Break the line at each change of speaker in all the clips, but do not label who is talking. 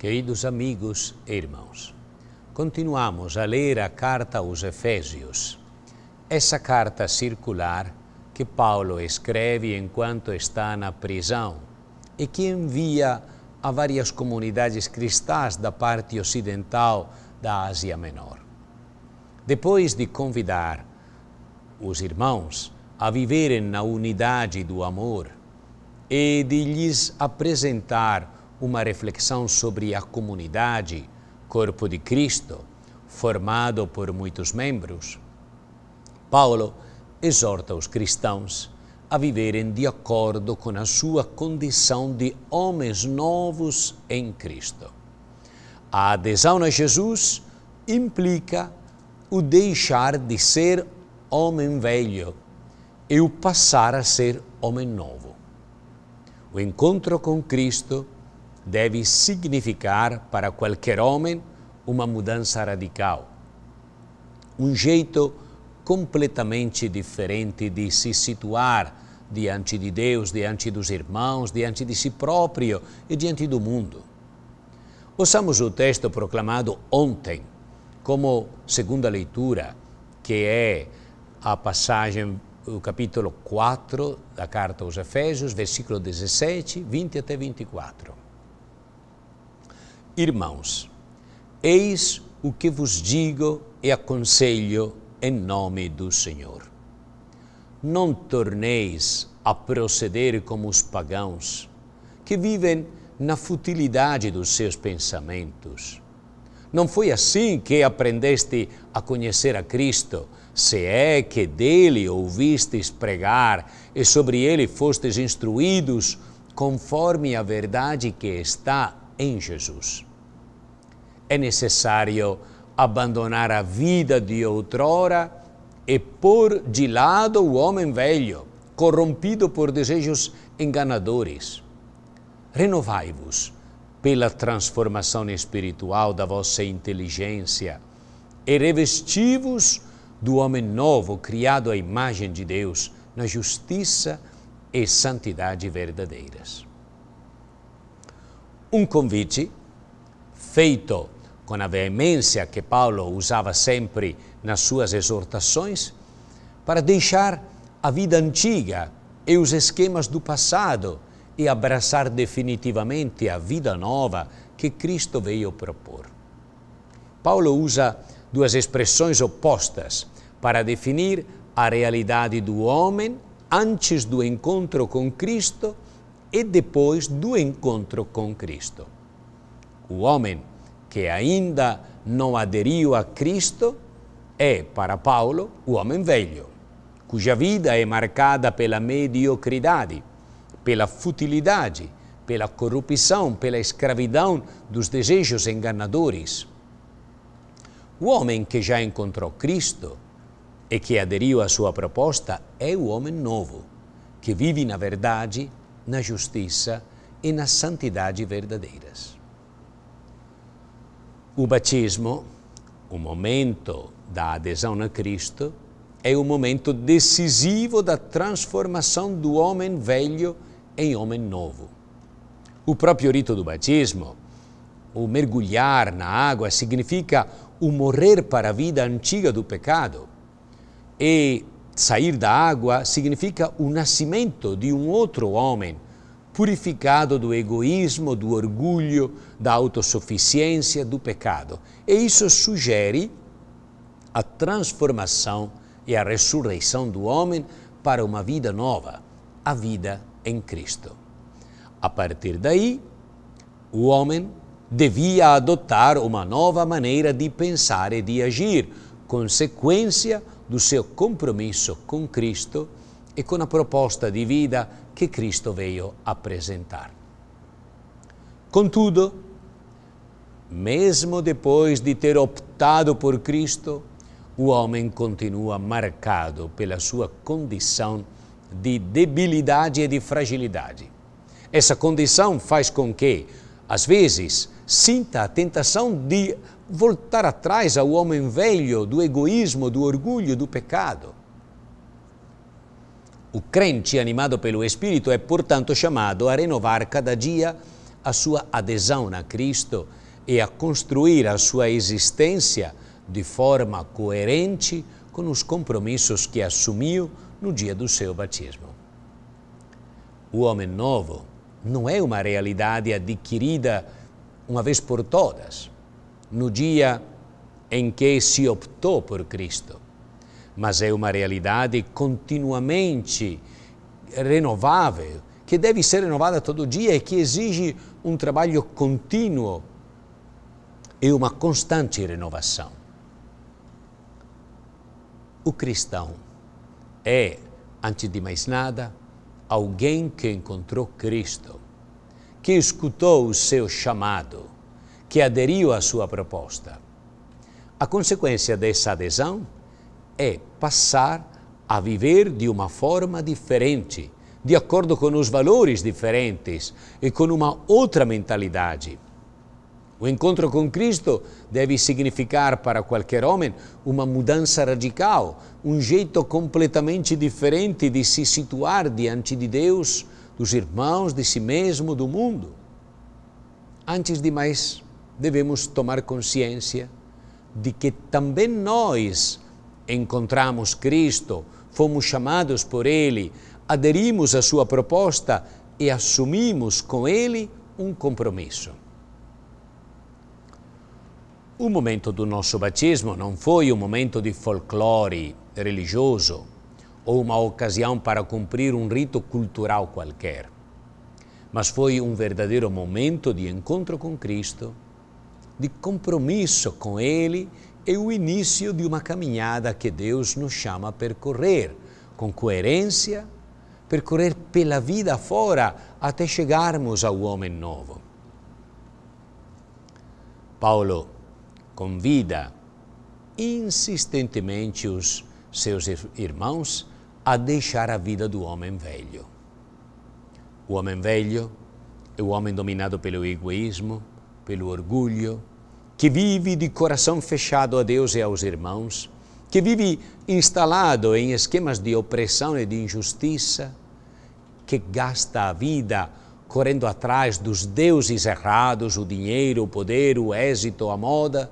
Queridos amigos e irmãos, continuamos a ler a carta aos Efésios, essa carta circular que Paulo escreve enquanto está na prisão e que envia a várias comunidades cristãs da parte ocidental da Ásia Menor. Depois de convidar os irmãos a viverem na unidade do amor e de lhes apresentar uma reflexão sobre a comunidade Corpo de Cristo, formado por muitos membros, Paulo exorta os cristãos a viverem de acordo com a sua condição de homens novos em Cristo. A adesão a Jesus implica o deixar de ser homem velho e o passar a ser homem novo. O encontro com Cristo deve significar para qualquer homem uma mudança radical, um jeito completamente diferente de se situar diante de Deus, diante dos irmãos, diante de si próprio e diante do mundo. Ouçamos o texto proclamado ontem como segunda leitura, que é a passagem, o capítulo 4 da carta aos Efésios, versículo 17, 20 até 24. Irmãos, eis o que vos digo e aconselho em nome do Senhor. Não torneis a proceder como os pagãos, que vivem na futilidade dos seus pensamentos. Não foi assim que aprendeste a conhecer a Cristo, se é que dele ouvistes pregar e sobre ele fostes instruídos, conforme a verdade que está em Jesus. É necessário abandonar a vida de outrora e pôr de lado o homem velho, corrompido por desejos enganadores. Renovai-vos pela transformação espiritual da vossa inteligência e revesti-vos do homem novo, criado à imagem de Deus, na justiça e santidade verdadeiras um convite feito com a veemência que Paulo usava sempre nas suas exortações para deixar a vida antiga e os esquemas do passado e abraçar definitivamente a vida nova que Cristo veio propor. Paulo usa duas expressões opostas para definir a realidade do homem antes do encontro com Cristo e depois do encontro com Cristo. O homem que ainda não aderiu a Cristo é, para Paulo, o homem velho, cuja vida é marcada pela mediocridade, pela futilidade, pela corrupção, pela escravidão dos desejos enganadores. O homem que já encontrou Cristo e que aderiu à sua proposta é o homem novo, que vive na verdade na justiça e na santidade verdadeiras. O batismo, o momento da adesão a Cristo, é o momento decisivo da transformação do homem velho em homem novo. O próprio rito do batismo, o mergulhar na água, significa o morrer para a vida antiga do pecado e sair da água significa o nascimento de um outro homem, purificado do egoísmo, do orgulho, da autossuficiência, do pecado. E isso sugere a transformação e a ressurreição do homem para uma vida nova, a vida em Cristo. A partir daí, o homem devia adotar uma nova maneira de pensar e de agir, consequência do seu compromisso com Cristo e com a proposta de vida que Cristo veio apresentar. Contudo, mesmo depois de ter optado por Cristo, o homem continua marcado pela sua condição de debilidade e de fragilidade. Essa condição faz com que, às vezes, sinta a tentação de voltar atrás ao homem velho do egoísmo, do orgulho, do pecado. O crente animado pelo Espírito é, portanto, chamado a renovar cada dia a sua adesão a Cristo e a construir a sua existência de forma coerente com os compromissos que assumiu no dia do seu batismo. O homem novo não é uma realidade adquirida uma vez por todas no dia em que se optou por Cristo, mas é uma realidade continuamente renovável, que deve ser renovada todo dia e que exige um trabalho contínuo e uma constante renovação. O cristão é, antes de mais nada, alguém que encontrou Cristo, que escutou o seu chamado, que aderiu à sua proposta. A consequência dessa adesão é passar a viver de uma forma diferente, de acordo com os valores diferentes e com uma outra mentalidade. O encontro com Cristo deve significar para qualquer homem uma mudança radical, um jeito completamente diferente de se situar diante de Deus, dos irmãos, de si mesmo, do mundo. Antes de mais devemos tomar consciência de que também nós encontramos Cristo, fomos chamados por Ele, aderimos à Sua proposta e assumimos com Ele um compromisso. O momento do nosso batismo não foi um momento de folclore religioso ou uma ocasião para cumprir um rito cultural qualquer, mas foi um verdadeiro momento de encontro com Cristo de compromisso com Ele é o início de uma caminhada que Deus nos chama a percorrer com coerência, percorrer pela vida fora até chegarmos ao homem novo. Paulo convida insistentemente os seus irmãos a deixar a vida do homem velho. O homem velho é o homem dominado pelo egoísmo, pelo orgulho, que vive de coração fechado a Deus e aos irmãos, que vive instalado em esquemas de opressão e de injustiça, que gasta a vida correndo atrás dos deuses errados, o dinheiro, o poder, o êxito, a moda,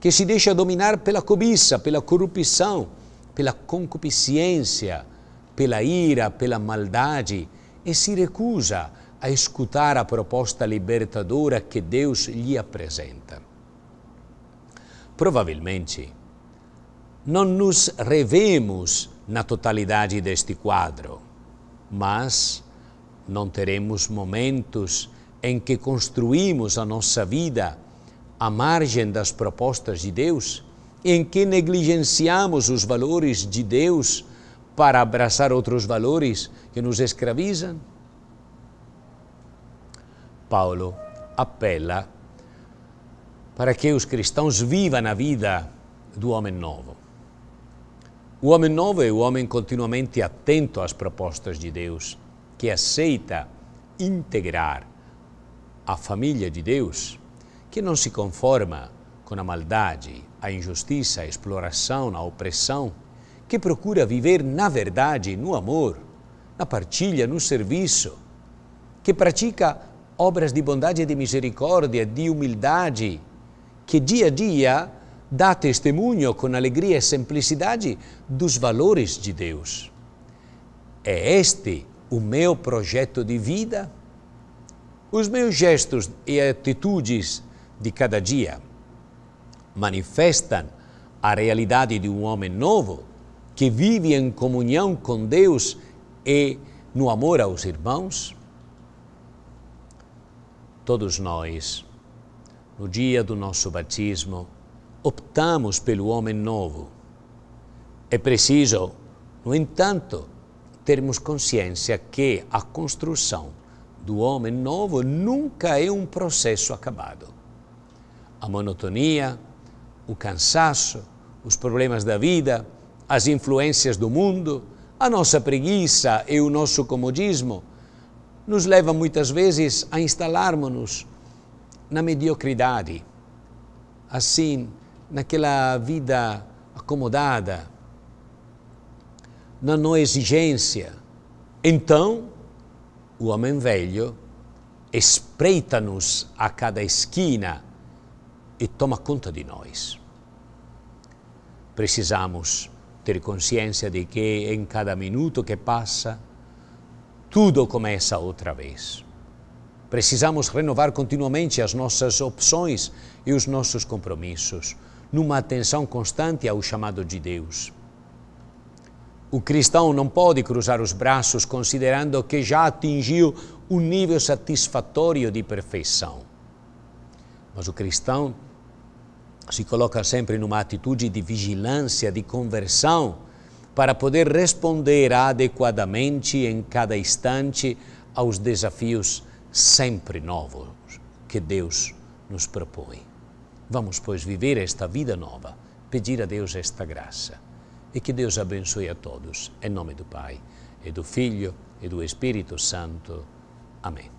que se deixa dominar pela cobiça, pela corrupção, pela concupiscência, pela ira, pela maldade e se recusa a escutar a proposta libertadora que Deus lhe apresenta provavelmente, não nos revemos na totalidade deste quadro, mas não teremos momentos em que construímos a nossa vida à margem das propostas de Deus, em que negligenciamos os valores de Deus para abraçar outros valores que nos escravizam? Paulo apela para que os cristãos vivam a vida do homem novo. O homem novo é o homem continuamente atento às propostas de Deus, que aceita integrar a família de Deus, que não se conforma com a maldade, a injustiça, a exploração, a opressão, que procura viver na verdade, no amor, na partilha, no serviço, que pratica obras de bondade e de misericórdia, de humildade, que dia a dia dá testemunho com alegria e simplicidade dos valores de Deus. É este o meu projeto de vida? Os meus gestos e atitudes de cada dia manifestam a realidade de um homem novo que vive em comunhão com Deus e no amor aos irmãos? Todos nós no dia do nosso batismo, optamos pelo homem novo. É preciso, no entanto, termos consciência que a construção do homem novo nunca é um processo acabado. A monotonia, o cansaço, os problemas da vida, as influências do mundo, a nossa preguiça e o nosso comodismo nos levam muitas vezes a instalarmos-nos na mediocridade, assim, naquela vida acomodada, na não exigência. Então, o homem velho espreita-nos a cada esquina e toma conta de nós. Precisamos ter consciência de que em cada minuto que passa, tudo começa outra vez. Precisamos renovar continuamente as nossas opções e os nossos compromissos, numa atenção constante ao chamado de Deus. O cristão não pode cruzar os braços considerando que já atingiu um nível satisfatório de perfeição. Mas o cristão se coloca sempre numa atitude de vigilância, de conversão, para poder responder adequadamente em cada instante aos desafios sempre novos que Deus nos propõe. Vamos, pois, viver esta vida nova, pedir a Deus esta graça. E que Deus abençoe a todos, em nome do Pai, e do Filho e do Espírito Santo. Amém.